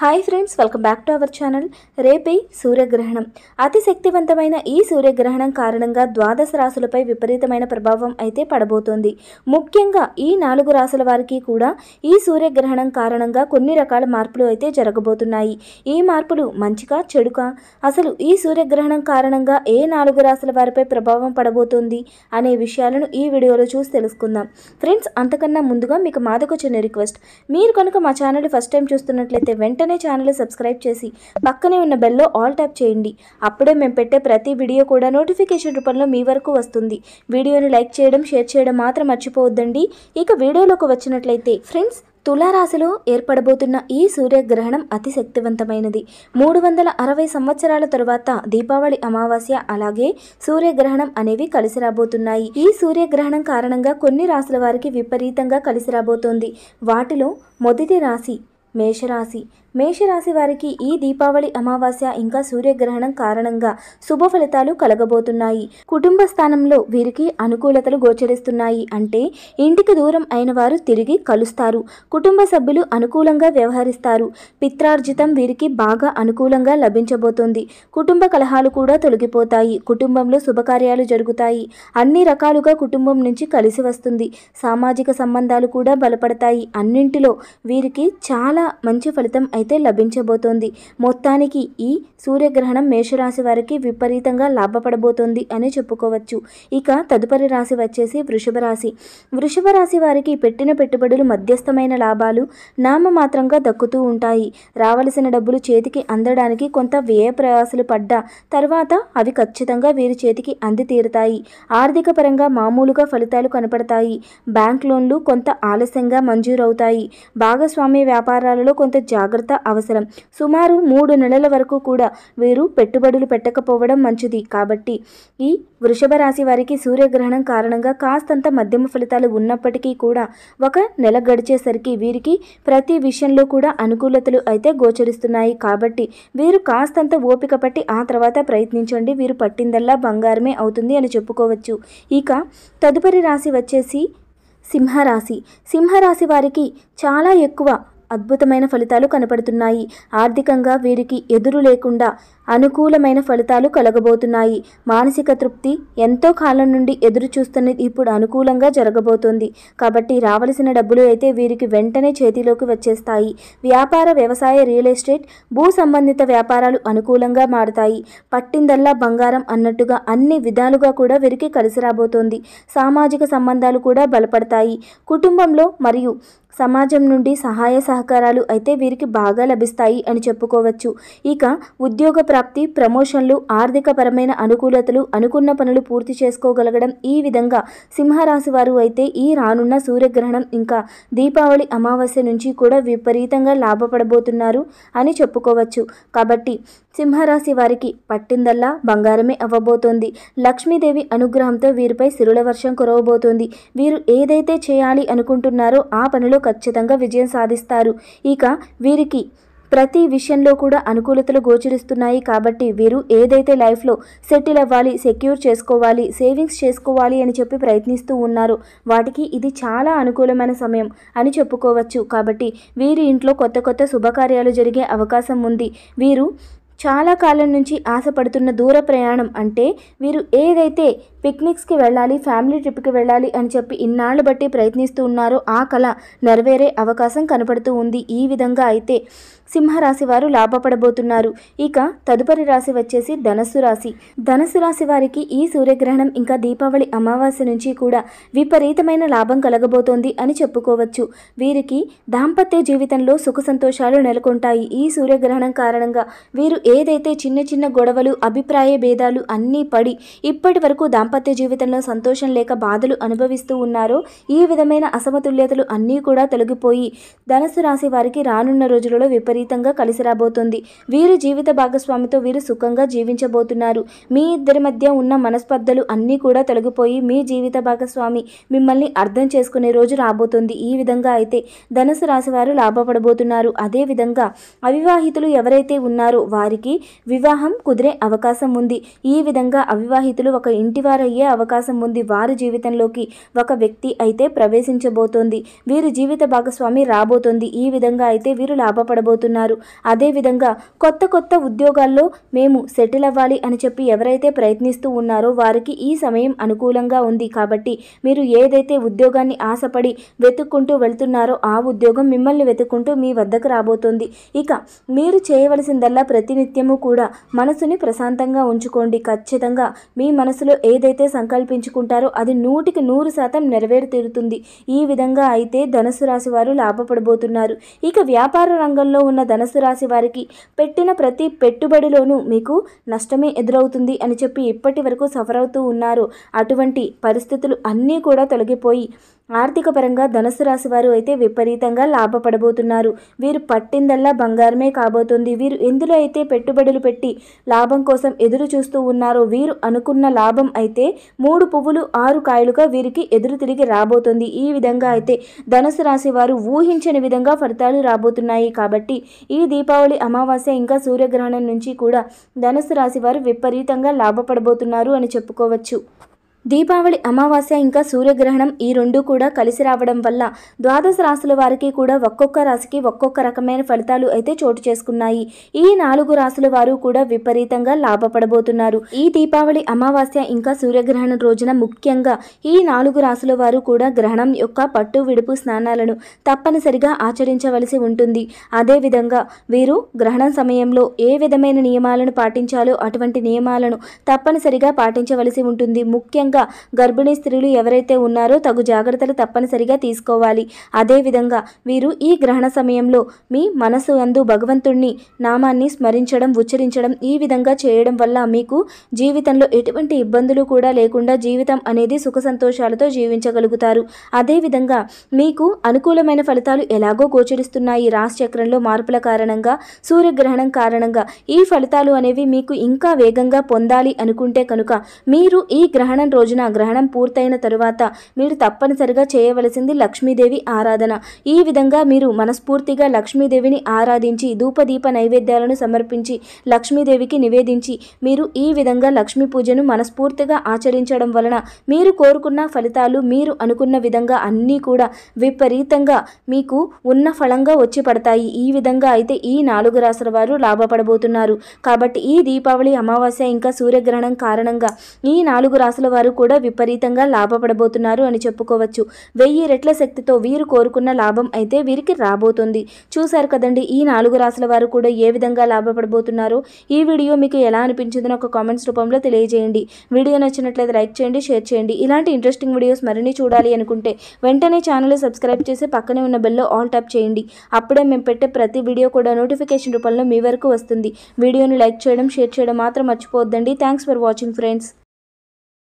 hi friends welcome back to our channel రేపే సూర్యగ్రహణం అతి శక్తివంతమైన ఈ సూర్యగ్రహణం కారణంగా ద్వాదశ రాశులపై విపరీతమైన ప్రభావం అయితే పడబోతోంది ముఖ్యంగా ఈ నాలుగు రాశుల వారికి కూడా ఈ సూర్యగ్రహణం కారణంగా కొన్ని రకాల మార్పులు అయితే జరగబోతున్నాయి ఈ మార్పులు మంచిగా చెడుక అసలు ఈ సూర్యగ్రహణం కారణంగా ఏ నాలుగు రాశుల వారిపై ప్రభావం పడబోతోంది అనే విషయాలను ఈ వీడియోలో చూసి తెలుసుకుందాం ఫ్రెండ్స్ అంతకన్నా ముందుగా మీకు మాదొక చిన్న రిక్వెస్ట్ మీరు కనుక మా ఛానల్ ఫస్ట్ టైం చూస్తున్నట్లయితే వెంటనే వెంటనే ఛానల్ సబ్స్క్రైబ్ చేసి పక్కనే ఉన్న బెల్లో ఆల్ ట్యాప్ చేయండి అప్పుడే మేము పెట్టే ప్రతి వీడియో కూడా నోటిఫికేషన్ రూపంలో మీ వరకు వస్తుంది వీడియోని లైక్ చేయడం షేర్ చేయడం మాత్రం మర్చిపోవద్దండి ఇక వీడియోలోకి వచ్చినట్లయితే ఫ్రెండ్స్ తులారాశిలో ఏర్పడబోతున్న ఈ సూర్యగ్రహణం అతి శక్తివంతమైనది మూడు వందల అరవై సంవత్సరాల తరువాత దీపావళి అమావాస్య అలాగే సూర్యగ్రహణం అనేవి కలిసి రాబోతున్నాయి ఈ సూర్యగ్రహణం కారణంగా కొన్ని రాశుల వారికి విపరీతంగా కలిసి రాబోతోంది వాటిలో మొదటి రాశి మేషరాశి మేషరాశి వారికి ఈ దీపావళి అమావాస్య ఇంకా సూర్యగ్రహణం కారణంగా శుభ ఫలితాలు కలగబోతున్నాయి కుటుంబ స్థానంలో వీరికి అనుకూలతలు గోచరిస్తున్నాయి అంటే ఇంటికి దూరం అయిన వారు తిరిగి కలుస్తారు కుటుంబ సభ్యులు అనుకూలంగా వ్యవహరిస్తారు పిత్రార్జితం వీరికి బాగా అనుకూలంగా లభించబోతోంది కుటుంబ కలహాలు కూడా తొలగిపోతాయి కుటుంబంలో శుభకార్యాలు జరుగుతాయి అన్ని రకాలుగా కుటుంబం నుంచి కలిసి వస్తుంది సామాజిక సంబంధాలు కూడా బలపడతాయి అన్నింటిలో వీరికి చాలా మంచి ఫలితం అయితే లభించబోతోంది మొత్తానికి ఈ సూర్యగ్రహణం మేషరాశి వారికి విపరీతంగా లాభపడబోతోంది అని చెప్పుకోవచ్చు ఇక తదుపరి రాశి వచ్చేసి వృషభ రాశి వృషభ రాశి వారికి పెట్టిన పెట్టుబడులు మధ్యస్థమైన లాభాలు నామమాత్రంగా దక్కుతూ ఉంటాయి రావలసిన డబ్బులు చేతికి అందడానికి కొంత వ్యయ ప్రయాసలు పడ్డా తర్వాత అవి ఖచ్చితంగా వీరి చేతికి అంది తీరుతాయి ఆర్థిక పరంగా మామూలుగా ఫలితాలు కనపడతాయి బ్యాంక్ లోన్లు కొంత ఆలస్యంగా మంజూరవుతాయి భాగస్వామ్య వ్యాపార వ్యాపారాలలో కొంత జాగ్రత్త అవసరం సుమారు మూడు నెలల వరకు కూడా వీరు పెట్టుబడులు పెట్టకపోవడం మంచిది కాబట్టి ఈ వృషభ రాశి వారికి సూర్యగ్రహణం కారణంగా కాస్తంత మధ్యమ ఫలితాలు ఉన్నప్పటికీ కూడా ఒక నెల గడిచేసరికి వీరికి ప్రతి విషయంలో కూడా అనుకూలతలు అయితే గోచరిస్తున్నాయి కాబట్టి వీరు కాస్తంత ఓపిక పట్టి ఆ తర్వాత ప్రయత్నించండి వీరు పట్టిందల్లా బంగారమే అవుతుంది అని చెప్పుకోవచ్చు ఇక తదుపరి రాశి వచ్చేసి సింహరాశి సింహరాశి వారికి చాలా ఎక్కువ అద్భుతమైన ఫలితాలు కనపడుతున్నాయి ఆర్థికంగా వీరికి ఎదురు లేకుండా అనుకూలమైన ఫలితాలు కలగబోతున్నాయి మానసిక తృప్తి ఎంతో కాలం నుండి ఎదురు చూస్తున్నది ఇప్పుడు అనుకూలంగా జరగబోతోంది కాబట్టి రావలసిన డబ్బులు అయితే వీరికి వెంటనే చేతిలోకి వచ్చేస్తాయి వ్యాపార వ్యవసాయ రియల్ ఎస్టేట్ భూ సంబంధిత వ్యాపారాలు అనుకూలంగా మారుతాయి పట్టిందల్లా బంగారం అన్నట్టుగా అన్ని విధాలుగా కూడా వీరికి కలిసి రాబోతోంది సామాజిక సంబంధాలు కూడా బలపడతాయి కుటుంబంలో మరియు సమాజం నుండి సహాయ సహకారాలు అయితే వీరికి బాగా లభిస్తాయి అని చెప్పుకోవచ్చు ఇక ఉద్యోగ ప్రాప్తి ప్రమోషన్లు ఆర్థికపరమైన అనుకూలతలు అనుకున్న పనులు పూర్తి చేసుకోగలగడం ఈ విధంగా సింహరాశి వారు అయితే ఈ రానున్న సూర్యగ్రహణం ఇంకా దీపావళి అమావాస్య నుంచి కూడా విపరీతంగా లాభపడబోతున్నారు అని చెప్పుకోవచ్చు కాబట్టి సింహరాశి వారికి పట్టిందల్లా బంగారమే అవ్వబోతోంది లక్ష్మీదేవి అనుగ్రహంతో వీరిపై సిరుల వర్షం కురవబోతోంది వీరు ఏదైతే చేయాలి అనుకుంటున్నారో ఆ పనిలో ఖచ్చితంగా విజయం సాధిస్తారు ఇక వీరికి ప్రతి విషయంలో కూడా అనుకూలతలు గోచరిస్తున్నాయి కాబట్టి వీరు ఏదైతే లైఫ్లో సెటిల్ అవ్వాలి సెక్యూర్ చేసుకోవాలి సేవింగ్స్ చేసుకోవాలి అని చెప్పి ప్రయత్నిస్తూ ఉన్నారు వాటికి ఇది చాలా అనుకూలమైన సమయం అని చెప్పుకోవచ్చు కాబట్టి వీరి ఇంట్లో కొత్త కొత్త శుభకార్యాలు జరిగే అవకాశం ఉంది వీరు చాలా కాలం నుంచి ఆశపడుతున్న దూర ప్రయాణం అంటే వీరు ఏదైతే పిక్నిక్స్కి వెళ్ళాలి ఫ్యామిలీ ట్రిప్కి వెళ్ళాలి అని చెప్పి ఇన్నాళ్ళు బట్టి ప్రయత్నిస్తూ ఉన్నారో ఆ కళ నెరవేరే అవకాశం కనపడుతూ ఉంది ఈ విధంగా అయితే సింహరాశి వారు లాభపడబోతున్నారు ఇక తదుపరి రాశి వచ్చేసి ధనస్సు రాశి ధనస్సు రాశి వారికి ఈ సూర్యగ్రహణం ఇంకా దీపావళి అమావాస్య నుంచి కూడా విపరీతమైన లాభం కలగబోతోంది అని చెప్పుకోవచ్చు వీరికి దాంపత్య జీవితంలో సుఖ సంతోషాలు నెలకొంటాయి ఈ సూర్యగ్రహణం కారణంగా వీరు ఏదైతే చిన్న చిన్న గొడవలు అభిప్రాయ భేదాలు అన్నీ పడి ఇప్పటి వరకు దాంపత్య జీవితంలో సంతోషం లేక బాధలు అనుభవిస్తూ ఉన్నారో ఈ విధమైన అసమతుల్యతలు అన్నీ కూడా తొలగిపోయి ధనస్సు రాశి వారికి రానున్న రోజులలో విపరీత విపరీతంగా కలిసి రాబోతుంది వీరు జీవిత భాగస్వామితో వీరు సుఖంగా జీవించబోతున్నారు మీ ఇద్దరి మధ్య ఉన్న మనస్పర్ధలు అన్నీ కూడా తొలగిపోయి మీ జీవిత భాగస్వామి మిమ్మల్ని అర్థం చేసుకునే రోజు రాబోతుంది ఈ విధంగా అయితే ధనుసు రాశి వారు లాభపడబోతున్నారు అదేవిధంగా అవివాహితులు ఎవరైతే ఉన్నారో వారికి వివాహం కుదిరే అవకాశం ఉంది ఈ విధంగా అవివాహితులు ఒక ఇంటివారయ్యే అవకాశం ఉంది వారి జీవితంలోకి ఒక వ్యక్తి అయితే ప్రవేశించబోతోంది వీరి జీవిత భాగస్వామి రాబోతోంది ఈ విధంగా అయితే వీరు లాభపడబోతున్నారు చెబుతున్నారు అదేవిధంగా కొత్త కొత్త ఉద్యోగాల్లో మేము సెటిల్ అవ్వాలి అని చెప్పి ఎవరైతే ప్రయత్నిస్తూ ఉన్నారో వారికి ఈ సమయం అనుకూలంగా ఉంది కాబట్టి మీరు ఏదైతే ఉద్యోగాన్ని ఆశపడి వెతుక్కుంటూ వెళ్తున్నారో ఆ ఉద్యోగం మిమ్మల్ని వెతుక్కుంటూ మీ వద్దకు రాబోతోంది ఇక మీరు చేయవలసిందల్లా ప్రతినిత్యము కూడా మనసుని ప్రశాంతంగా ఉంచుకోండి ఖచ్చితంగా మీ మనసులో ఏదైతే సంకల్పించుకుంటారో అది నూటికి నూరు శాతం నెరవేరు ఈ విధంగా అయితే ధనుసు రాశి వారు లాభపడబోతున్నారు ఇక వ్యాపార రంగంలో ఉన్న ఉన్న ధనసు రాశి వారికి పెట్టిన ప్రతి పెట్టుబడిలోనూ మీకు నష్టమే ఎదురవుతుంది అని చెప్పి ఇప్పటి వరకు సఫర్ అవుతూ ఉన్నారు అటువంటి పరిస్థితులు అన్నీ కూడా తొలగిపోయి ఆర్థిక పరంగా ధనుసు రాశి వారు అయితే విపరీతంగా లాభపడబోతున్నారు వీరు పట్టిందల్లా బంగారమే కాబోతుంది వీరు ఎందులో అయితే పెట్టుబడులు పెట్టి లాభం కోసం ఎదురు చూస్తూ ఉన్నారో వీరు అనుకున్న లాభం అయితే మూడు పువ్వులు ఆరు కాయలుగా వీరికి ఎదురు తిరిగి రాబోతుంది ఈ విధంగా అయితే ధనుసు రాశి వారు ఊహించని విధంగా ఫలితాలు రాబోతున్నాయి కాబట్టి ఈ దీపావళి అమావాస్య ఇంకా సూర్యగ్రహణం నుంచి కూడా ధనుసు రాశి వారు విపరీతంగా లాభపడబోతున్నారు అని చెప్పుకోవచ్చు దీపావళి అమావాస్య ఇంకా సూర్యగ్రహణం ఈ రెండు కూడా కలిసి రావడం వల్ల ద్వాదశ రాశుల వారికి కూడా ఒక్కొక్క రాశికి ఒక్కొక్క రకమైన ఫలితాలు అయితే చోటు చేసుకున్నాయి ఈ నాలుగు రాశుల వారు కూడా విపరీతంగా లాభపడబోతున్నారు ఈ దీపావళి అమావాస్య ఇంకా సూర్యగ్రహణం రోజున ముఖ్యంగా ఈ నాలుగు రాశుల వారు కూడా గ్రహణం యొక్క పట్టు విడుపు స్నానాలను తప్పనిసరిగా ఆచరించవలసి ఉంటుంది అదేవిధంగా వీరు గ్రహణం సమయంలో ఏ విధమైన నియమాలను పాటించాలో అటువంటి నియమాలను తప్పనిసరిగా పాటించవలసి ఉంటుంది ముఖ్యంగా ముఖ్యంగా గర్భిణీ స్త్రీలు ఎవరైతే ఉన్నారో తగు జాగ్రత్తలు తప్పనిసరిగా తీసుకోవాలి అదేవిధంగా వీరు ఈ గ్రహణ సమయంలో మీ మనసు అందు భగవంతుణ్ణి నామాన్ని స్మరించడం ఉచ్చరించడం ఈ విధంగా చేయడం వల్ల మీకు జీవితంలో ఎటువంటి ఇబ్బందులు కూడా లేకుండా జీవితం అనేది సుఖ సంతోషాలతో జీవించగలుగుతారు అదేవిధంగా మీకు అనుకూలమైన ఫలితాలు ఎలాగో గోచరిస్తున్నాయి చక్రంలో మార్పుల కారణంగా సూర్యగ్రహణం కారణంగా ఈ ఫలితాలు అనేవి మీకు ఇంకా వేగంగా పొందాలి అనుకుంటే కనుక మీరు ఈ గ్రహణం రోజు రోజున గ్రహణం పూర్తయిన తరువాత మీరు తప్పనిసరిగా చేయవలసింది లక్ష్మీదేవి ఆరాధన ఈ విధంగా మీరు మనస్ఫూర్తిగా లక్ష్మీదేవిని ఆరాధించి ధూపదీప నైవేద్యాలను సమర్పించి లక్ష్మీదేవికి నివేదించి మీరు ఈ విధంగా లక్ష్మీ పూజను మనస్ఫూర్తిగా ఆచరించడం వలన మీరు కోరుకున్న ఫలితాలు మీరు అనుకున్న విధంగా అన్నీ కూడా విపరీతంగా మీకు ఉన్న ఫలంగా వచ్చి పడతాయి ఈ విధంగా అయితే ఈ నాలుగు రాసుల వారు లాభపడబోతున్నారు కాబట్టి ఈ దీపావళి అమావాస్య ఇంకా సూర్యగ్రహణం కారణంగా ఈ నాలుగు రాసుల వారు వారు కూడా విపరీతంగా లాభపడబోతున్నారు అని చెప్పుకోవచ్చు వెయ్యి రెట్ల శక్తితో వీరు కోరుకున్న లాభం అయితే వీరికి రాబోతుంది చూశారు కదండి ఈ నాలుగు రాసుల వారు కూడా ఏ విధంగా లాభపడబోతున్నారో ఈ వీడియో మీకు ఎలా అనిపించిందో ఒక కామెంట్స్ రూపంలో తెలియజేయండి వీడియో నచ్చినట్లయితే లైక్ చేయండి షేర్ చేయండి ఇలాంటి ఇంట్రెస్టింగ్ వీడియోస్ మరిన్ని చూడాలి అనుకుంటే వెంటనే ఛానల్ సబ్స్క్రైబ్ చేసి పక్కనే ఉన్న బెల్లో ఆల్ టాప్ చేయండి అప్పుడే మేము పెట్టే ప్రతి వీడియో కూడా నోటిఫికేషన్ రూపంలో మీ వరకు వస్తుంది వీడియోను లైక్ చేయడం షేర్ చేయడం మాత్రం మర్చిపోవద్దండి థ్యాంక్స్ ఫర్ వాచింగ్ ఫ్రెండ్స్